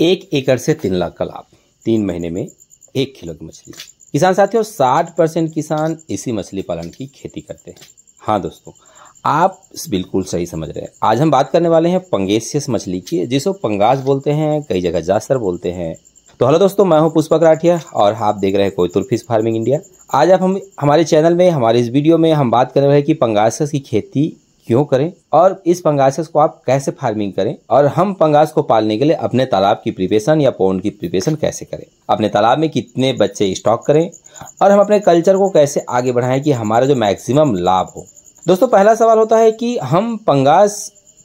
एक एकड़ से तीन लाख का लाभ तीन महीने में एक किलो की मछली किसान साथियों साठ परसेंट किसान इसी मछली पालन की खेती करते हैं हाँ दोस्तों आप बिल्कुल सही समझ रहे हैं आज हम बात करने वाले हैं पंगेसियस मछली की जिसको पंगास बोलते हैं कई जगह जासर बोलते हैं तो हेलो दोस्तों मैं हूं पुष्पक राठिया और आप देख रहे हैं कोयतुल फिश फार्मिंग इंडिया आज आप हम हमारे चैनल में हमारे इस वीडियो में हम बात कर रहे हैं कि पंगासस की खेती क्यों करें और इस पंगासेस को आप कैसे फार्मिंग करें और हम पंगास को पालने के लिए अपने तालाब की प्रिपेशन या पौंड की प्रिपेशन कैसे करें अपने तालाब में कितने बच्चे स्टॉक करें और हम अपने कल्चर को कैसे आगे बढ़ाएं कि हमारा जो मैक्सिमम लाभ हो दोस्तों पहला सवाल होता है कि हम पंगास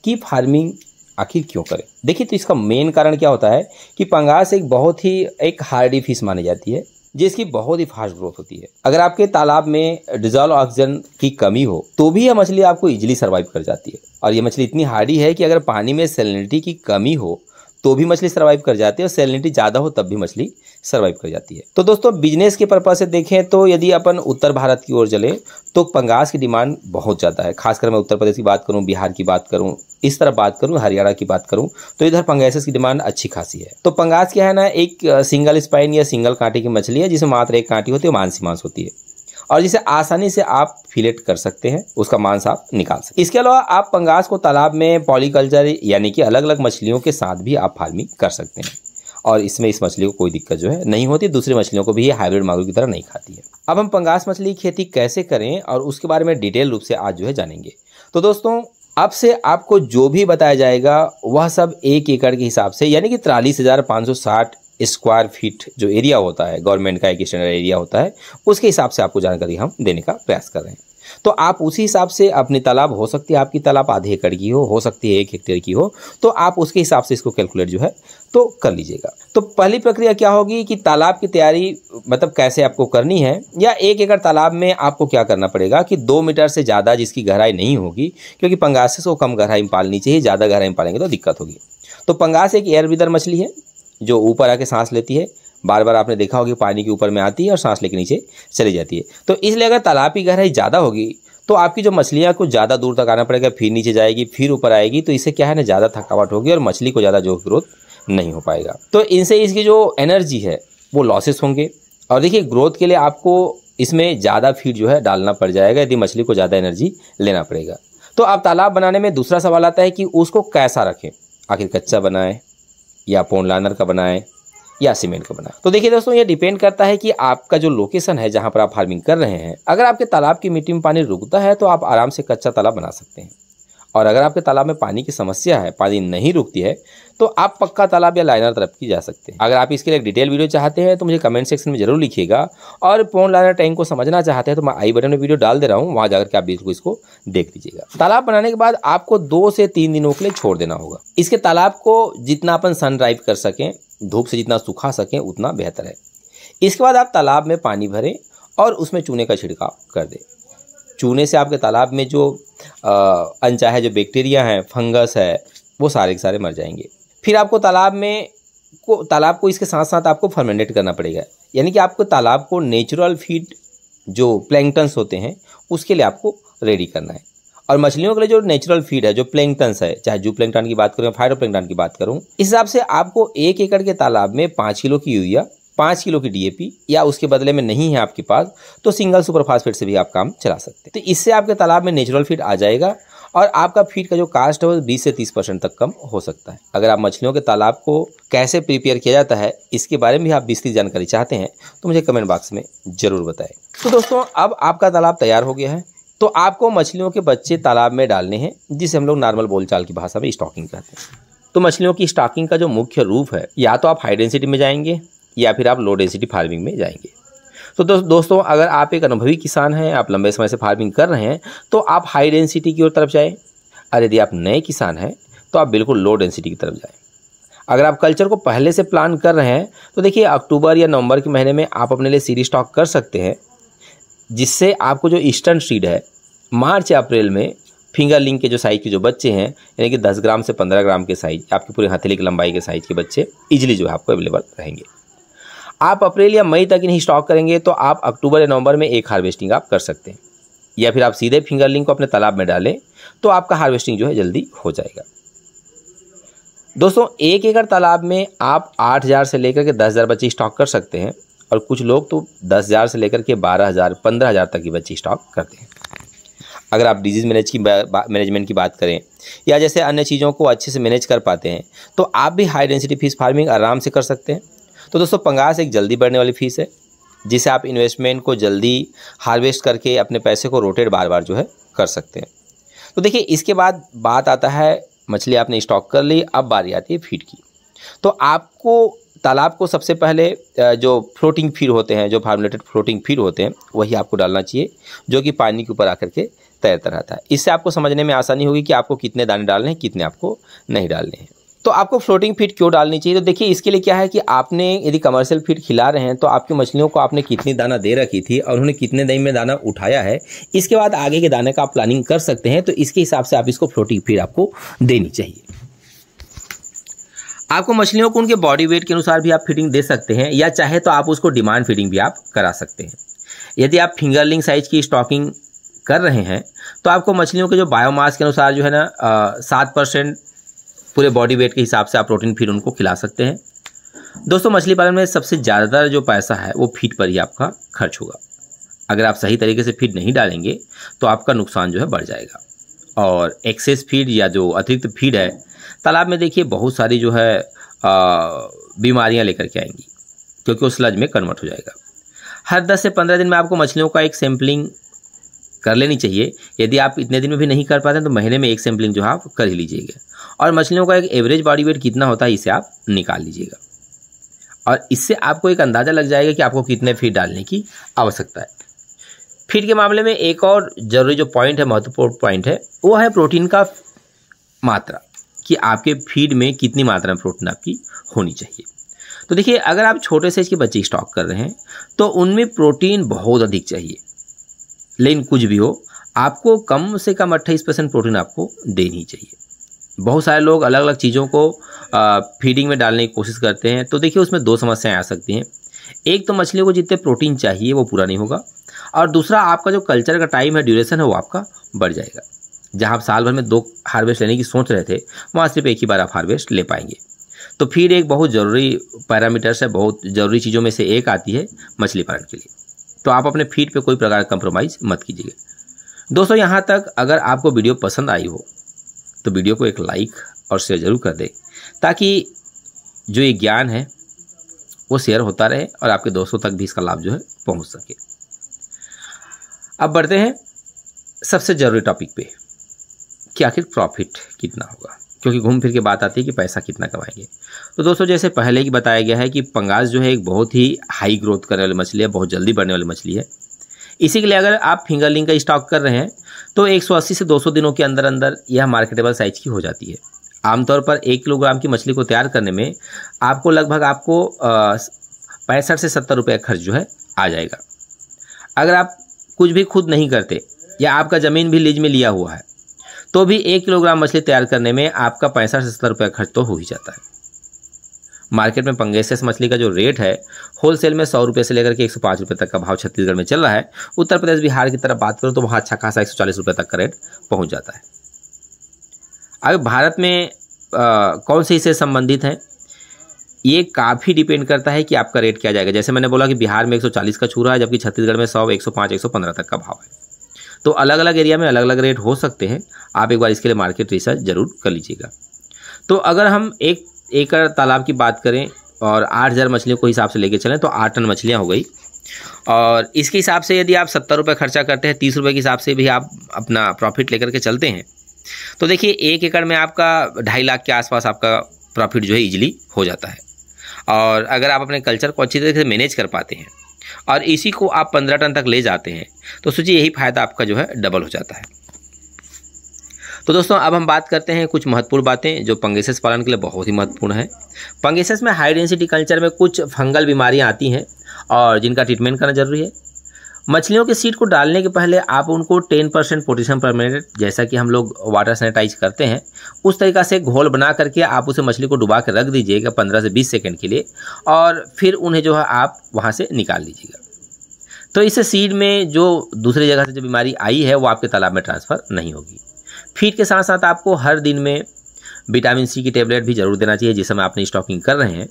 की फार्मिंग आखिर क्यों करें देखिए तो इसका मेन कारण क्या होता है कि पंगास एक बहुत ही एक हार्डी फिश मानी जाती है जिसकी बहुत ही फास्ट ग्रोथ होती है अगर आपके तालाब में डिजॉल्व ऑक्सीजन की कमी हो तो भी यह मछली आपको इजिली सर्वाइव कर जाती है और यह मछली इतनी हार्डी है कि अगर पानी में सेलिनिटी की कमी हो तो भी मछली सर्वाइव कर जाती है और सेलिनिटी ज़्यादा हो तब भी मछली सर्वाइव कर जाती है तो दोस्तों बिजनेस के पर्पज से देखें तो यदि अपन उत्तर भारत की ओर चले तो पंगास की डिमांड बहुत ज़्यादा है खासकर मैं उत्तर प्रदेश की बात करूँ बिहार की बात करूँ इस तरह बात करूँ हरियाणा की बात करूँ तो इधर पंगासेस की डिमांड अच्छी खासी है तो पंगास क्या है ना एक सिंगल स्पाइन या सिंगल कांटे की मछली है जिसमें मात्र एक कांटी होती है मांसी मांस होती है और जिसे आसानी से आप फिलेट कर सकते हैं उसका मांस आप निकाल सकते इसके अलावा आप पंगास को तालाब में पॉलीकल्चर यानी कि अलग अलग मछलियों के साथ भी आप फार्मिंग कर सकते हैं और इसमें इस मछली को कोई दिक्कत जो है नहीं होती दूसरी मछलियों को भी ये हाइब्रिड मांगों की तरह नहीं खाती है अब हम पंगास मछली की खेती कैसे करें और उसके बारे में डिटेल रूप से आज जो है जानेंगे तो दोस्तों अब से आपको जो भी बताया जाएगा वह सब एक एकड़ के हिसाब से यानी कि तिरालीस हज़ार सौ साठ स्क्वायर फीट जो एरिया होता है गवर्नमेंट का एक स्टैंडर्ड एरिया होता है उसके हिसाब से आपको जानकारी हम देने का प्रयास कर रहे हैं तो आप उसी हिसाब से अपनी तालाब हो सकती है आपकी तालाब आधे एकड़ की हो हो सकती है एक हेक्टेयर की हो तो आप उसके हिसाब से इसको कैलकुलेट जो है तो कर लीजिएगा तो पहली प्रक्रिया क्या होगी कि तालाब की तैयारी मतलब कैसे आपको करनी है या एक एकड़ तालाब में आपको क्या करना पड़ेगा कि दो मीटर से ज़्यादा जिसकी गहराई नहीं होगी क्योंकि पंगासिस को कम गहराई में पालनी चाहिए ज़्यादा गहराई में पालेंगे तो दिक्कत होगी तो पंगास एक एयर मछली है जो ऊपर आके सांस लेती है बार बार आपने देखा होगा पानी के ऊपर में आती है और सांस लेके नीचे चली जाती है तो इसलिए अगर तालाब की गहराई ज़्यादा होगी तो आपकी जो मछलियाँ को ज़्यादा दूर तक आना पड़ेगा फिर नीचे जाएगी फिर ऊपर आएगी तो इससे क्या है ना ज़्यादा थकावट होगी और मछली को ज़्यादा जो ग्रोथ नहीं हो पाएगा तो इनसे इसकी जो एनर्जी है वो लॉसेस होंगे और देखिए ग्रोथ के लिए आपको इसमें ज़्यादा फीड जो है डालना पड़ जाएगा यदि मछली को ज़्यादा एनर्जी लेना पड़ेगा तो आप तालाब बनाने में दूसरा सवाल आता है कि उसको कैसा रखें आखिर कच्चा बनाएं या पोन लानर का बनाएं या सीमेंट का बनाएं तो देखिए दोस्तों ये डिपेंड करता है कि आपका जो लोकेशन है जहाँ पर आप फार्मिंग कर रहे हैं अगर आपके तालाब की मिट्टी में पानी रुकता है तो आप आराम से कच्चा तालाब बना सकते हैं और अगर आपके तालाब में पानी की समस्या है पानी नहीं रुकती है तो आप पक्का तालाब या लाइनर तरफ की जा सकते हैं अगर आप इसके लिए डिटेल वीडियो चाहते हैं तो मुझे कमेंट सेक्शन में जरूर लिखिएगा और पोन लाइनर टैंक को समझना चाहते हैं तो मैं आई बटन में वीडियो डाल दे रहा हूँ वहाँ जाकर के आप बिल्कुल इसको देख लीजिएगा तालाब बनाने के बाद आपको दो से तीन दिनों के लिए छोड़ देना होगा इसके तालाब को जितना अपन सन ड्राइव कर सकें धूप से जितना सुखा सकें उतना बेहतर है इसके बाद आप तालाब में पानी भरें और उसमें चूने का छिड़काव कर दें चूने से आपके तालाब में जो अनचाहे जो बैक्टीरिया हैं फंगस है वो सारे के सारे मर जाएंगे फिर आपको तालाब में को तालाब को इसके साथ साथ आपको फर्मेंडेट करना पड़ेगा यानी कि आपको तालाब को नेचुरल फीड जो प्लैंकटन्स होते हैं उसके लिए आपको रेडी करना है और मछलियों के लिए जो नेचुरल फीड है जो प्लैंकटन्स है चाहे जू प्लैंकटन की बात करूँ फाइडो प्लैंकटन की बात करूँ इस हिसाब से आपको एक एकड़ के तालाब में पाँच किलो की यूरिया पाँच किलो की डीएपी या उसके बदले में नहीं है आपके पास तो सिंगल सुपरफास्फेट से भी आप काम चला सकते हैं तो इससे आपके तालाब में नेचुरल फीड आ जाएगा और आपका फीड का जो कास्ट है वो बीस से तीस परसेंट तक कम हो सकता है अगर आप मछलियों के तालाब को कैसे प्रिपेयर किया जाता है इसके बारे में भी आप विस्तृत जानकारी चाहते हैं तो मुझे कमेंट बॉक्स में ज़रूर बताएं तो दोस्तों अब आपका तालाब तैयार हो गया है तो आपको मछलियों के बच्चे तालाब में डालने हैं जिसे हम लोग नॉर्मल बोलचाल की भाषा में स्टॉकिंग कहते हैं तो मछलियों की स्टॉकिंग का जो मुख्य रूप है या तो आप हाई डेंसिटी में जाएंगे या फिर आप लो डेंसिटी फार्मिंग में जाएंगे तो दो, दोस्तों अगर आप एक अनुभवी किसान हैं आप लंबे समय से फार्मिंग कर रहे हैं तो आप हाई डेंसिटी की ओर तरफ जाएँ और यदि आप नए किसान हैं तो आप बिल्कुल लो डेंसिटी की तरफ जाएँ अगर आप कल्चर को पहले से प्लान कर रहे हैं तो देखिए अक्टूबर या नवंबर के महीने में आप अपने लिए सीरी स्टॉक कर सकते हैं जिससे आपको जो ईस्टर्न सीड है मार्च या अप्रैल में फिंगर लिंग के जो साइज के जो बच्चे हैं यानी कि 10 ग्राम से 15 ग्राम के साइज आपके पूरे हथेली की लंबाई के साइज के बच्चे इजिली जो है आपको अवेलेबल रहेंगे आप अप्रैल या मई तक इन्हें स्टॉक करेंगे तो आप अक्टूबर या नवंबर में एक हार्वेस्टिंग आप कर सकते हैं या फिर आप सीधे फिंगरलिंग को अपने तालाब में डालें तो आपका हार्वेस्टिंग जो है जल्दी हो जाएगा दोस्तों एक एकड़ तालाब में आप आठ हज़ार से लेकर के दस हज़ार बच्चे स्टॉक कर सकते हैं और कुछ लोग तो दस हज़ार से लेकर के बारह हज़ार पंद्रह हज़ार तक की बच्चे स्टॉक करते हैं अगर आप डिजीज़ मैनेज की मैनेजमेंट की बात करें या जैसे अन्य चीज़ों को अच्छे से मैनेज कर पाते हैं तो आप भी हाई डेंसिटी फिश फार्मिंग आराम से कर सकते हैं तो दोस्तों पंगास एक जल्दी बढ़ने वाली फीस है जिसे आप इन्वेस्टमेंट को जल्दी हार्वेस्ट करके अपने पैसे को रोटेट बार बार जो है कर सकते हैं तो देखिए इसके बाद बात आता है मछली आपने स्टॉक कर ली अब बारी आती है फीड की तो आपको तालाब को सबसे पहले जो फ्लोटिंग फीड होते हैं जो फार्मुलेटेड फ्लोटिंग फीड होते हैं वही आपको डालना चाहिए जो कि पानी के ऊपर आकर के तैरता रहता है इससे आपको समझने में आसानी होगी कि आपको कितने दाने डालने हैं कितने आपको नहीं डालने हैं तो आपको फ्लोटिंग फीड क्यों डालनी चाहिए तो देखिए इसके लिए क्या है कि आपने यदि कमर्शियल फीड खिला रहे हैं तो आपकी मछलियों को आपने कितनी दाना दे रखी थी और उन्होंने कितने दही में दाना उठाया है इसके बाद आगे के दाने का आप प्लानिंग कर सकते हैं तो इसके हिसाब से आप इसको फ्लोटिंग फीड आपको देनी चाहिए आपको मछलियों को उनके बॉडी वेट के अनुसार भी आप फीडिंग दे सकते हैं या चाहे तो आप उसको डिमांड फीडिंग भी आप करा सकते हैं यदि आप फिंगरलिंग साइज की स्टॉकिंग कर रहे हैं तो आपको मछलियों के जो बायोमास के अनुसार जो है ना सात परसेंट पूरे बॉडी वेट के हिसाब से आप प्रोटीन फीड उनको खिला सकते हैं दोस्तों मछली पालन में सबसे ज़्यादातर जो पैसा है वो फीड पर ही आपका खर्च होगा अगर आप सही तरीके से फीड नहीं डालेंगे तो आपका नुकसान जो है बढ़ जाएगा और एक्सेस फीड या जो अतिरिक्त फीड है तालाब में देखिए बहुत सारी जो है बीमारियां लेकर के आएंगी क्योंकि वो स्लज में कन्वर्ट हो जाएगा हर 10 से 15 दिन में आपको मछलियों का एक सैम्पलिंग कर लेनी चाहिए यदि आप इतने दिन में भी नहीं कर पाते तो महीने में एक सैम्पलिंग जो है आप कर ही लीजिएगा और मछलियों का एक एवरेज बॉडी वेट कितना होता है इसे आप निकाल लीजिएगा और इससे आपको एक अंदाज़ा लग जाएगा कि आपको कितने फीट डालने की आवश्यकता है फीट के मामले में एक और जरूरी जो पॉइंट है महत्वपूर्ण पॉइंट है वो है प्रोटीन का मात्रा कि आपके फीड में कितनी मात्रा में प्रोटीन आपकी होनी चाहिए तो देखिए अगर आप छोटे साइज के बच्चे स्टॉक कर रहे हैं तो उनमें प्रोटीन बहुत अधिक चाहिए लेकिन कुछ भी हो आपको कम से कम अट्ठाईस परसेंट प्रोटीन आपको देनी चाहिए बहुत सारे लोग अलग अलग चीज़ों को फीडिंग में डालने की कोशिश करते हैं तो देखिए उसमें दो समस्याएं आ सकती हैं एक तो मछलियों को जितने प्रोटीन चाहिए वो पूरा नहीं होगा और दूसरा आपका जो कल्चर का टाइम है ड्यूरेशन है वो आपका बढ़ जाएगा जहाँ आप साल भर में दो हार्वेस्ट लेने की सोच रहे थे वहाँ सिर्फ एक ही बार आप हार्वेस्ट ले पाएंगे तो फीड एक बहुत ज़रूरी पैरामीटर्स है बहुत ज़रूरी चीज़ों में से एक आती है मछली पालन के लिए तो आप अपने फीड पे कोई प्रकार का कंप्रोमाइज़ मत कीजिएगा दोस्तों यहाँ तक अगर आपको वीडियो पसंद आई हो तो वीडियो को एक लाइक और शेयर ज़रूर कर दें ताकि जो ये ज्ञान है वो शेयर होता रहे और आपके दोस्तों तक भी इसका लाभ जो है पहुँच सके अब बढ़ते हैं सबसे ज़रूरी टॉपिक पे कि आखिर प्रॉफिट कितना होगा क्योंकि घूम फिर के बात आती है कि पैसा कितना कमाएंगे तो दोस्तों जैसे पहले ही बताया गया है कि पंगास जो है एक बहुत ही हाई ग्रोथ करने वाली मछली है बहुत जल्दी बढ़ने वाली मछली है इसी के लिए अगर आप फिंगरलिंग का स्टॉक कर रहे हैं तो 180 से 200 दिनों के अंदर अंदर यह मार्केटेबल साइज की हो जाती है आमतौर पर एक किलोग्राम की मछली को तैयार करने में आपको लगभग आपको पैंसठ से सत्तर रुपये खर्च जो है आ जाएगा अगर आप कुछ भी खुद नहीं करते या आपका ज़मीन भी लीज में लिया हुआ है तो भी एक किलोग्राम मछली तैयार करने में आपका पैंसठ से सत्तर रुपया खर्च तो हो ही जाता है मार्केट में पंगेसेस मछली का जो रेट है होलसेल में सौ रुपये से लेकर के एक सौ पाँच रुपये तक का भाव छत्तीसगढ़ में चल रहा है उत्तर प्रदेश बिहार की तरफ बात करूँ तो वहाँ अच्छा खासा एक सौ चालीस रुपये तक का रेट पहुँच जाता है अब भारत में आ, कौन से इसे संबंधित हैं ये काफ़ी डिपेंड करता है कि आपका रेट क्या जाएगा जैसे मैंने बोला कि बिहार में 140 का छू रहा है जबकि छत्तीसगढ़ में 100 105 115 तक का भाव है तो अलग अलग एरिया में अलग अलग रेट हो सकते हैं आप एक बार इसके लिए मार्केट रिसर्च ज़रूर कर लीजिएगा तो अगर हम एक एकड़ तालाब की बात करें और आठ हज़ार मछलियों को हिसाब से लेके चलें तो आठ टन मछलियाँ हो गई और इसके हिसाब से यदि आप सत्तर रुपये खर्चा करते हैं तीस रुपये के हिसाब से भी आप अपना प्रॉफिट लेकर के चलते हैं तो देखिए एक एकड़ में आपका ढाई लाख के आसपास आपका प्रॉफिट जो है इजीली हो जाता है और अगर आप अपने कल्चर को अच्छी तरीके से मैनेज कर पाते हैं और इसी को आप पंद्रह टन तक ले जाते हैं तो सोचिए यही फ़ायदा आपका जो है डबल हो जाता है तो दोस्तों अब हम बात करते हैं कुछ महत्वपूर्ण बातें जो पंगेसेस पालन के लिए बहुत ही महत्वपूर्ण है पंगेसेस में हाई डेंसिटी कल्चर में कुछ फंगल बीमारियां आती हैं और जिनका ट्रीटमेंट करना जरूरी है मछलियों के सीड को डालने के पहले आप उनको 10 परसेंट पोटेशियम परमेट जैसा कि हम लोग वाटर सैनिटाइज करते हैं उस तरीका से घोल बना करके आप उसे मछली को डुबा के रख दीजिएगा 15 से 20 सेकंड के लिए और फिर उन्हें जो है आप वहाँ से निकाल लीजिएगा तो इससे सीड में जो दूसरी जगह से जो बीमारी आई है वो आपके तालाब में ट्रांसफ़र नहीं होगी फीड के साथ साथ आपको हर दिन में विटामिन सी की टेबलेट भी जरूर देना चाहिए जिस समय आपने स्टॉकिंग कर रहे हैं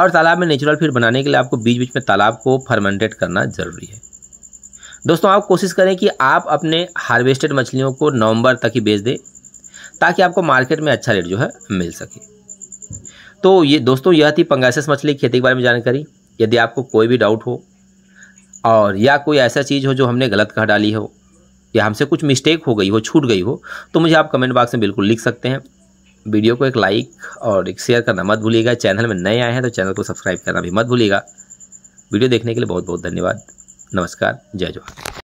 और तालाब में नेचुरल फीड बनाने के लिए आपको बीच बीच में तालाब को फर्मेंटेट करना ज़रूरी है दोस्तों आप कोशिश करें कि आप अपने हार्वेस्टेड मछलियों को नवंबर तक ही बेच दें ताकि आपको मार्केट में अच्छा रेट जो है मिल सके तो ये दोस्तों यह थी पंगासस मछली की खेती के बारे में जानकारी यदि आपको कोई भी डाउट हो और या कोई ऐसा चीज़ हो जो हमने गलत कह डाली हो या हमसे कुछ मिस्टेक हो गई हो छूट गई हो तो मुझे आप कमेंट बॉक्स में बिल्कुल लिख सकते हैं वीडियो को एक लाइक और एक शेयर करना मत भूलिएगा चैनल में नए आए हैं तो चैनल को सब्सक्राइब करना भी मत भूलिएगा वीडियो देखने के लिए बहुत बहुत धन्यवाद नमस्कार जय जवाहर